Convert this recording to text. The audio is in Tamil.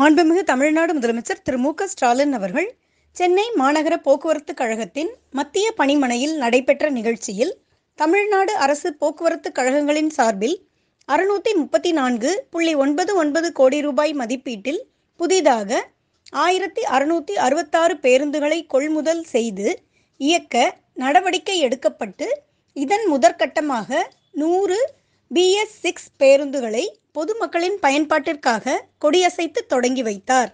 மாண்புமிகு தமிழ்நாடு முதலமைச்சர் திரு மு ஸ்டாலின் அவர்கள் சென்னை மாநகர போக்குவரத்து கழகத்தின் மத்திய பணிமனையில் நடைபெற்ற நிகழ்ச்சியில் தமிழ்நாடு அரசு போக்குவரத்து கழகங்களின் சார்பில் அறுநூத்தி முப்பத்தி நான்கு புள்ளி ஒன்பது ஒன்பது கோடி ரூபாய் மதிப்பீட்டில் புதிதாக ஆயிரத்தி அறுநூத்தி அறுபத்தாறு பேருந்துகளை கொள்முதல் செய்து இயக்க நடவடிக்கை எடுக்கப்பட்டு இதன் முதற்கட்டமாக நூறு பிஎஸ் சிக்ஸ் பேருந்துகளை பொதுமக்களின் பயன்பாட்டிற்காக கொடியசைத்து தொடங்கி வைத்தார்